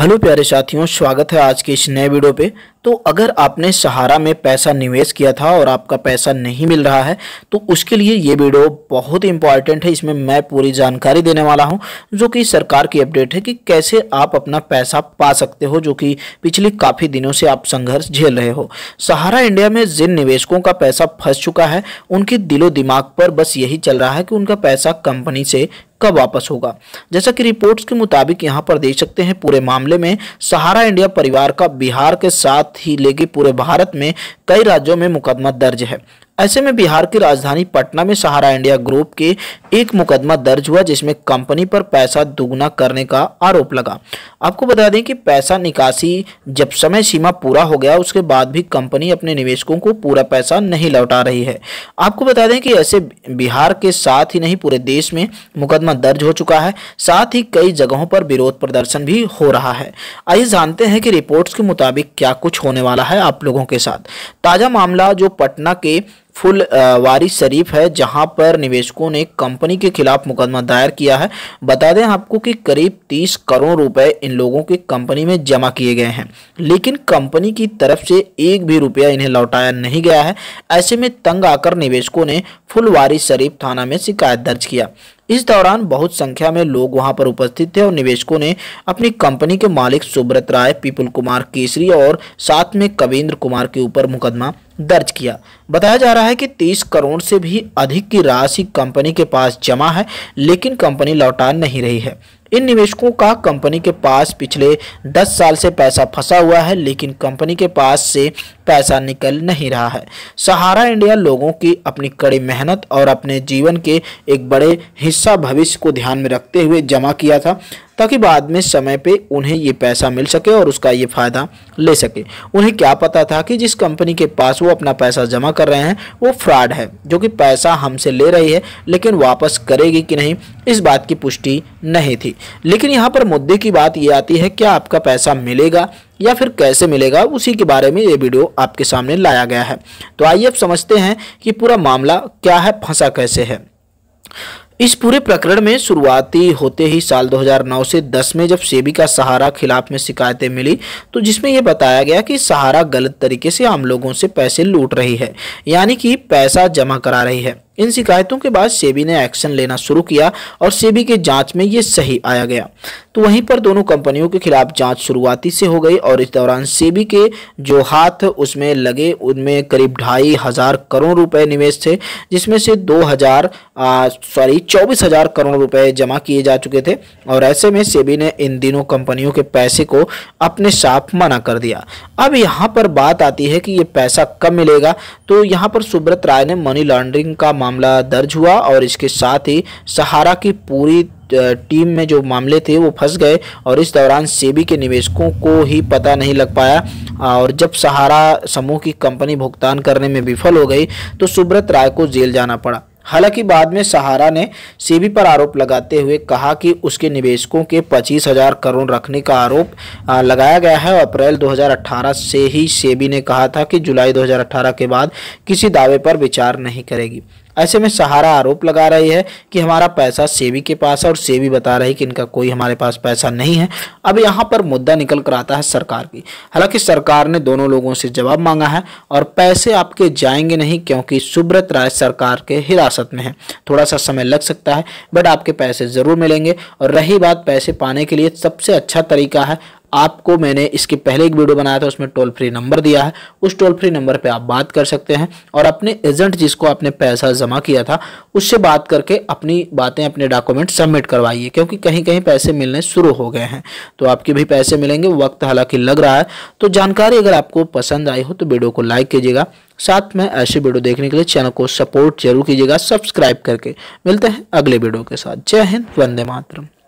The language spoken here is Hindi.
हेलो प्यारे साथियों स्वागत है आज के इस नए वीडियो पे तो अगर आपने सहारा में पैसा निवेश किया था और आपका पैसा नहीं मिल रहा है तो उसके लिए ये वीडियो बहुत इंपॉर्टेंट है इसमें मैं पूरी जानकारी देने वाला हूं जो कि सरकार की अपडेट है कि कैसे आप अपना पैसा पा सकते हो जो कि पिछले काफ़ी दिनों से आप संघर्ष झेल रहे हो सहारा इंडिया में जिन निवेशकों का पैसा फंस चुका है उनके दिलो दिमाग पर बस यही चल रहा है कि उनका पैसा कंपनी से कब वापस होगा जैसा कि रिपोर्ट्स के मुताबिक यहाँ पर देख सकते हैं पूरे मामले में सहारा इंडिया परिवार का बिहार के साथ ही लेगी पूरे भारत में कई राज्यों में मुकदमा दर्ज है ऐसे में बिहार की राजधानी पटना में सहारा इंडिया ग्रुप के एक मुकदमा दर्ज हुआ जिसमें कंपनी पर पैसा दुगना करने का आरोप लगा आपको बता दें कि पैसा निकासी जब समय सीमा पूरा हो गया उसके बाद भी कंपनी अपने निवेशकों को पूरा पैसा नहीं लौटा रही है आपको बता दें कि ऐसे बिहार के साथ ही नहीं पूरे देश में मुकदमा दर्ज हो चुका है साथ ही कई जगहों पर विरोध प्रदर्शन भी हो रहा है आइए जानते हैं कि रिपोर्ट्स के मुताबिक क्या कुछ होने वाला है आप लोगों के साथ ताज़ा मामला जो पटना के फुल वारिस शरीफ है जहां पर निवेशकों ने कंपनी के खिलाफ मुकदमा दायर किया है बता दें आपको कि करीब 30 करोड़ रुपए इन लोगों के कंपनी में जमा किए गए हैं लेकिन कंपनी की तरफ से एक भी रुपया इन्हें लौटाया नहीं गया है ऐसे में तंग आकर निवेशकों ने फुल वारिस शरीफ थाना में शिकायत दर्ज किया इस दौरान बहुत संख्या में लोग वहां पर उपस्थित थे और निवेशकों ने अपनी कंपनी के मालिक सुब्रत राय पीपुल कुमार केसरी और साथ में कविंद्र कुमार के ऊपर मुकदमा दर्ज किया बताया जा रहा है कि 30 करोड़ से भी अधिक की राशि कंपनी के पास जमा है लेकिन कंपनी लौटा नहीं रही है इन निवेशकों का कंपनी के पास पिछले 10 साल से पैसा फंसा हुआ है लेकिन कंपनी के पास से पैसा निकल नहीं रहा है सहारा इंडिया लोगों की अपनी कड़ी मेहनत और अपने जीवन के एक बड़े हिस्सा भविष्य को ध्यान में रखते हुए जमा किया था ताकि बाद में समय पे उन्हें ये पैसा मिल सके और उसका ये फ़ायदा ले सके उन्हें क्या पता था कि जिस कंपनी के पास वो अपना पैसा जमा कर रहे हैं वो फ्रॉड है जो कि पैसा हमसे ले रही है लेकिन वापस करेगी कि नहीं इस बात की पुष्टि नहीं थी लेकिन यहाँ पर मुद्दे की बात ये आती है क्या आपका पैसा मिलेगा या फिर कैसे मिलेगा उसी के बारे में ये वीडियो आपके सामने लाया गया है तो आइए अब समझते हैं कि पूरा मामला क्या है फंसा कैसे है इस पूरे प्रकरण में शुरुआती होते ही साल 2009 से 10 में जब सेबी का सहारा खिलाफ में शिकायतें मिली तो जिसमें यह बताया गया कि सहारा गलत तरीके से आम लोगों से पैसे लूट रही है यानी कि पैसा जमा करा रही है इन शिकायतों के बाद सेबी ने एक्शन लेना शुरू किया और सेबी के जांच में ये सही आया गया तो वहीं पर दोनों कंपनियों के खिलाफ जांच शुरुआती से हो गई और इस दौरान सेबी के जो हाथ उसमें लगे उनमें करीब ढाई हजार करोड़ रुपए निवेश थे जिसमें से दो हजार सॉरी चौबीस हजार करोड़ रुपए जमा किए जा चुके थे और ऐसे में सेबी ने इन दिनों कंपनियों के पैसे को अपने साफ मना कर दिया अब यहाँ पर बात आती है कि ये पैसा कब मिलेगा तो यहाँ पर सुब्रत राय ने मनी लॉन्ड्रिंग का मामला दर्ज हुआ और इसके साथ ही सहारा की पूरी टीम में जो मामले थे वो फंस गए और इस दौरान सेबी के निवेशकों को ही पता नहीं लग पाया और जब सहारा समूह की कंपनी भुगतान करने में विफल हो गई तो सुब्रत राय को जेल जाना पड़ा हालांकि बाद में सहारा ने सेबी पर आरोप लगाते हुए कहा कि उसके निवेशकों के पच्चीस हजार करोड़ रखने का आरोप लगाया गया है और अप्रैल 2018 से ही सेबी ने कहा था कि जुलाई 2018 के बाद किसी दावे पर विचार नहीं करेगी ऐसे में सहारा आरोप लगा रही है कि हमारा पैसा सेवी के पास है और सेवी बता रही कि इनका कोई हमारे पास पैसा नहीं है अब यहाँ पर मुद्दा निकल कर आता है सरकार की हालांकि सरकार ने दोनों लोगों से जवाब मांगा है और पैसे आपके जाएंगे नहीं क्योंकि सुब्रत राय सरकार के हिरासत में है थोड़ा सा समय लग सकता है बट आपके पैसे ज़रूर मिलेंगे और रही बात पैसे पाने के लिए सबसे अच्छा तरीका है आपको मैंने इसके पहले एक वीडियो बनाया था उसमें टोल फ्री नंबर दिया है उस टोल फ्री नंबर पे आप बात कर सकते हैं और अपने एजेंट जिसको आपने पैसा जमा किया था उससे बात करके अपनी बातें अपने डॉक्यूमेंट सबमिट करवाइए क्योंकि कहीं कहीं पैसे मिलने शुरू हो गए हैं तो आपके भी पैसे मिलेंगे वक्त हालांकि लग रहा है तो जानकारी अगर आपको पसंद आई हो तो वीडियो को लाइक कीजिएगा साथ में ऐसे वीडियो देखने के लिए चैनल को सपोर्ट जरूर कीजिएगा सब्सक्राइब करके मिलते हैं अगले वीडियो के साथ जय हिंद वंदे मातरम